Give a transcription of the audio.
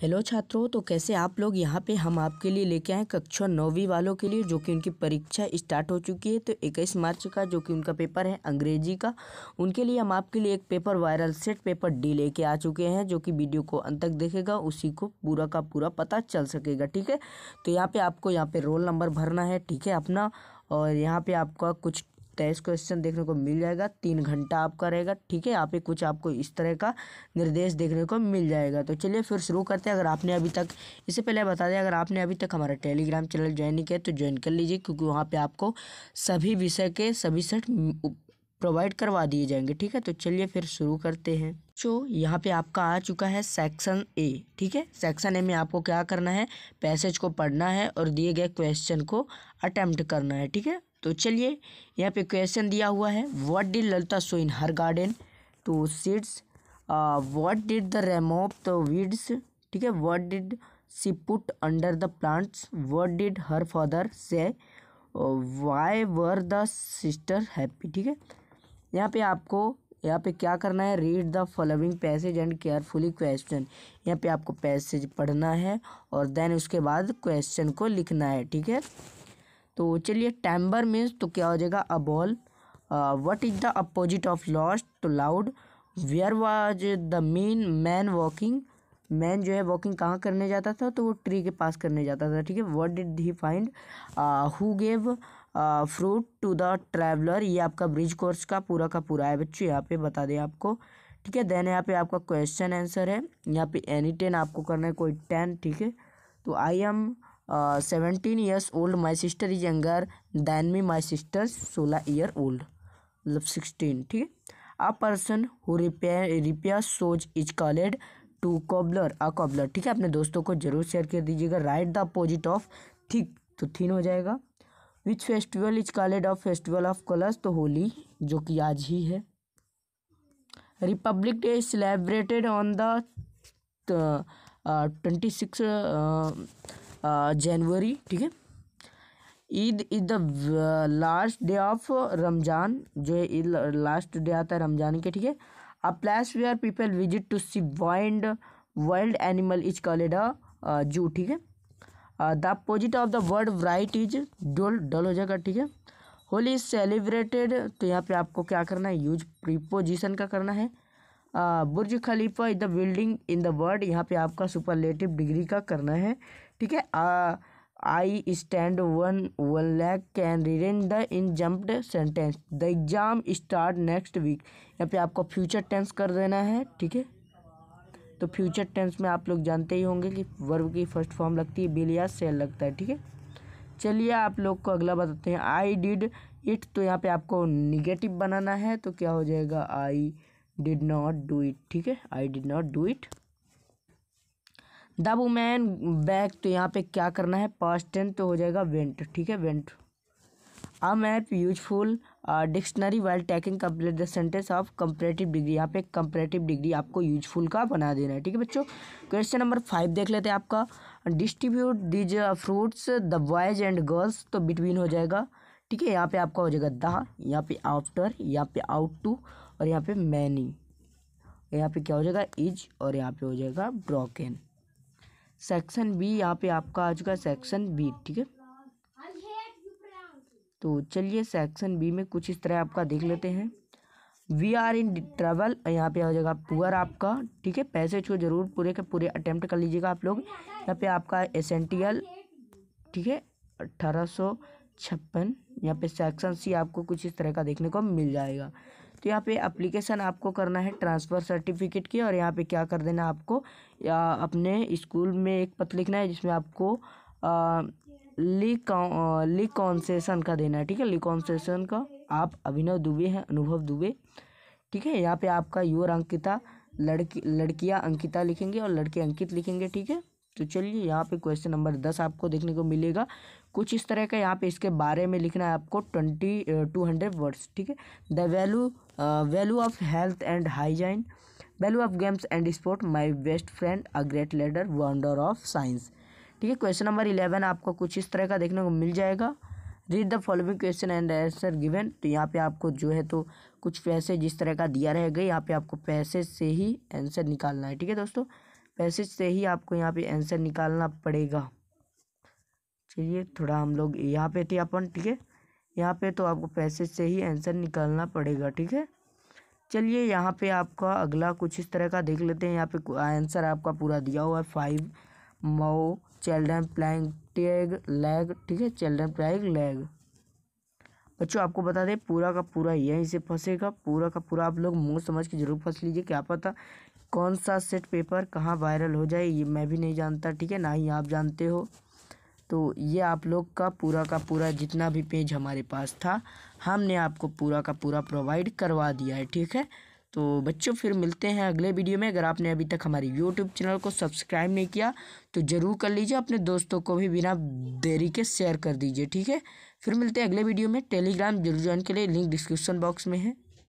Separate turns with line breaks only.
hello छात्रों तो कैसे आप लोग यहाँ पे हम आपके लिए लेके आए कक्षा नौवीं वालों के लिए जो कि उनकी परीक्षा स्टार्ट हो चुकी है तो इक्कीस मार्च का जो कि उनका पेपर है अंग्रेजी का उनके लिए हम आपके लिए एक paper viral set paper D लेके आ चुके हैं जो कि वीडियो को अंत तक देखेगा उसी को पूरा का पूरा पता चल सकेगा ठीक है तो यहाँ पर आपको यहाँ पर रोल नंबर भरना है ठीक है अपना और यहाँ पर आपका कुछ तेईस क्वेश्चन देखने को मिल जाएगा तीन घंटा आपका रहेगा ठीक है यहाँ पे कुछ आपको इस तरह का निर्देश देखने को मिल जाएगा तो चलिए फिर शुरू करते हैं अगर आपने अभी तक इससे पहले बता दें अगर आपने अभी तक हमारा टेलीग्राम चैनल ज्वाइन नहीं किया तो ज्वाइन कर लीजिए क्योंकि वहाँ पर आपको सभी विषय के सभी सेट प्रोवाइड करवा दिए जाएंगे ठीक है तो चलिए फिर शुरू करते हैं जो यहाँ पे आपका आ चुका है सेक्शन ए ठीक है सेक्शन ए में आपको क्या करना है पैसेज को पढ़ना है और दिए गए क्वेश्चन को अटैम्प्ट करना है ठीक है तो चलिए यहाँ पे क्वेश्चन दिया हुआ है what did Lalita sow in her garden two seeds what did the remove the weeds ठीक है what did she put under the plants what did her father say why were the sister happy ठीक है यहाँ पे आपको यहाँ पे क्या करना है read the following passage and carefully question यहाँ पे आपको पैसेज पढ़ना है और देन उसके बाद क्वेश्चन को लिखना है ठीक है तो चलिए टैम्बर मीन्स तो क्या हो जाएगा अबॉल what is the opposite of lost to loud where was the mean man walking man जो है वॉकिंग कहाँ करने जाता था तो वो ट्री के पास करने जाता था ठीक है what did he find who gave fruit to the traveller ये आपका ब्रिज कोर्स का पूरा का पूरा है बच्चों यहाँ पे बता दें आपको ठीक है देन यहाँ पे आपका क्वेश्चन आंसर है यहाँ पे एनी टेन आपको करना है कोई टेन ठीक है तो I am seventeen years old my sister is younger than me my sister सोलह ईयर ओल्ड मतलब सिक्सटीन ठीक है a person who repair repair shoes is called to cobbler a cobbler ठीक है अपने दोस्तों को जरूर शेयर कर दीजिएगा right the opposite of thick तो थीन हो जाएगा which festival is called of festival of colours तो होली जो कि आज ही है Republic day celebrated on the twenty six January ठीक है Eid is the last day of Ramzan जो है ईद लास्ट डे आता है रमज़ान के ठीक है a place are people visit to see wind wild animal is called a zoo ठीक है the opposite of the word bright is dull dull हो जाएगा ठीक है होली इज सेलिब्रेटेड तो यहाँ पे आपको क्या करना है यूज प्रीपोजिशन का करना है Burj Khalifa is the building in the world यहाँ पे आपका सुपरलेटिव डिग्री का करना है ठीक है I stand one one lack can written the in jumped sentence the exam start next week यहाँ पे आपको फ्यूचर टेंस कर देना है ठीक है तो फ्यूचर टेंस में आप लोग जानते ही होंगे कि वर्ब की फर्स्ट फॉर्म लगती है बिल या सेल लगता है ठीक है चलिए आप लोग को अगला बताते हैं आई डिड इट तो यहाँ पे आपको निगेटिव बनाना है तो क्या हो जाएगा I did not do it ठीक है I did not do it the woman back तो यहाँ पे क्या करना है पास्ट टेन तो हो जाएगा वेंट ठीक है went a map useful dictionary while taking complete the sentence of comparative degree यहाँ पे कंपरेटिव डिग्री आपको यूजफुल का बना देना है ठीक है बच्चों क्वेश्चन नंबर फाइव देख लेते हैं आपका distribute these fruits the boys and girls तो बिटवीन हो जाएगा ठीक है यहाँ पे आपका हो जाएगा द यहाँ पे आफ्टर यहाँ पे आउट टू और यहाँ पे मैनी यहाँ पे क्या हो जाएगा इज और यहाँ पे हो जाएगा ब्रोकन सेक्शन बी यहाँ पे आपका आ चुका है सेक्शन बी ठीक है तो चलिए सेक्शन बी में कुछ इस तरह आपका देख लेते हैं वी आर इन ट्रेवल यहाँ पे हो जाएगा पुअर आपका ठीक है पैसे छो जरूर पूरे के पूरे अटेम्प्ट कर लीजिएगा आप लोग यहाँ पे आपका एसेंटियल ठीक है अट्ठारह सौ छप्पन यहाँ पे सेक्शन सी आपको कुछ इस तरह का देखने को मिल जाएगा तो यहाँ पे अप्लीकेशन आपको करना है ट्रांसफ़र सर्टिफिकेट की और यहाँ पे क्या कर देना आपको या अपने स्कूल में एक पत्र लिखना है जिसमें आपको ली कॉन्सेशन का देना है ठीक है ली कॉन्सेशन का आप अभिनव दुबे हैं अनुभव दुबे ठीक है यहाँ पे आपका योर अंकिता लड़की लड़कियाँ अंकिता लिखेंगे और लड़के अंकित लिखेंगे ठीक है तो चलिए यहाँ पे क्वेश्चन नंबर दस आपको देखने को मिलेगा कुछ इस तरह का यहाँ पे इसके बारे में लिखना है आपको ट्वेंटी टू हंड्रेड वर्ड्स ठीक है the value value of health and hygiene value of games and sport my best friend a great leader wonder of science ठीक है क्वेश्चन नंबर इलेवन आपको कुछ इस तरह का देखने को मिल जाएगा read the following question and answer given तो यहाँ पे आपको जो है तो कुछ पैसे जिस तरह का दिया रहेगा यहाँ पे आपको पैसे से ही आंसर निकालना है ठीक है दोस्तों पैसेज से ही आपको यहाँ पे आंसर निकालना पड़ेगा चलिए थोड़ा हम लोग यहाँ पे थे अपन ठीक है यहाँ पे तो आपको पैसेज से ही आंसर निकालना पड़ेगा ठीक है चलिए यहाँ पे आपका अगला कुछ इस तरह का देख लेते हैं यहाँ पे आंसर आपका पूरा दिया हुआ है फाइव मो चिल्ड्रन प्लाइंग टैग लैग ठीक है चिल्ड्रन प्लाइंग लैग बच्चों आपको बता दें पूरा का पूरा यहीं से फंसेगा पूरा का पूरा आप लोग मुँह समझ के जरूर फंस लीजिए क्या पता कौन सा सेट पेपर कहाँ वायरल हो जाए ये मैं भी नहीं जानता ठीक है ना ही आप जानते हो तो ये आप लोग का पूरा का पूरा जितना भी पेज हमारे पास था हमने आपको पूरा का पूरा प्रोवाइड करवा दिया है ठीक है तो बच्चों फिर मिलते हैं अगले वीडियो में अगर आपने अभी तक हमारे यूट्यूब चैनल को सब्सक्राइब नहीं किया तो ज़रूर कर लीजिए अपने दोस्तों को भी बिना देरी के शेयर कर दीजिए ठीक है फिर मिलते हैं अगले वीडियो में टेलीग्राम जरूर ज्वाइन के लिए लिंक डिस्क्रिप्शन बॉक्स में है